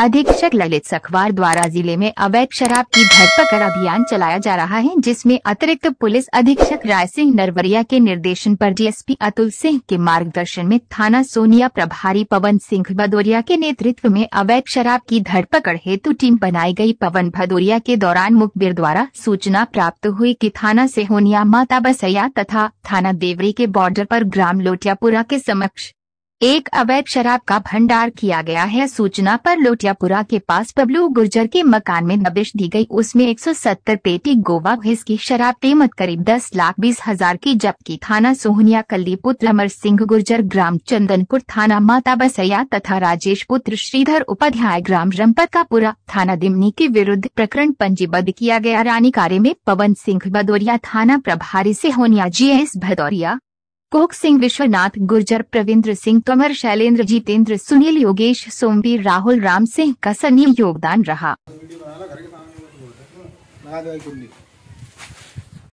अधीक्षक ललित सखवार द्वारा जिले में अवैध शराब की धरपकड़ अभियान चलाया जा रहा है जिसमें अतिरिक्त पुलिस अधीक्षक राय सिंह नरवरिया के निर्देशन पर डीएसपी अतुल सिंह के मार्गदर्शन में थाना सोनिया प्रभारी पवन सिंह भदौरिया के नेतृत्व में अवैध शराब की धरपकड़ हेतु टीम बनाई गयी पवन भदौरिया के दौरान मुखबिर द्वारा सूचना प्राप्त हुई की थाना सेहोनिया माता बसैया तथा थाना देवरी के बॉर्डर आरोप ग्राम लोटियापुरा के समक्ष एक अवैध शराब का भंडार किया गया है सूचना पर लोटियापुरा के पास बबलू गुर्जर के मकान में नबिश दी गई उसमें 170 पेटी गोवा की शराब कीमत करीब दस लाख बीस हजार की जबकि थाना सोहनिया कल्ली पुत्र अमर सिंह गुर्जर ग्राम चंदनपुर थाना माता बसैया तथा राजेश पुत्र श्रीधर उपाध्याय ग्राम रमपत का थाना दिमनी के विरुद्ध प्रकरण पंजीबद्ध किया गया रानी कार्य में पवन सिंह भदौरिया थाना प्रभारी होनिया जी एस भदौरिया कोक सिंह विश्वनाथ गुर्जर प्रविन्द्र सिंह तोमर शैलेंद्र जितेंद्र सुनील योगेश सोमवीर राहुल राम सिंह का सनी योगदान रहा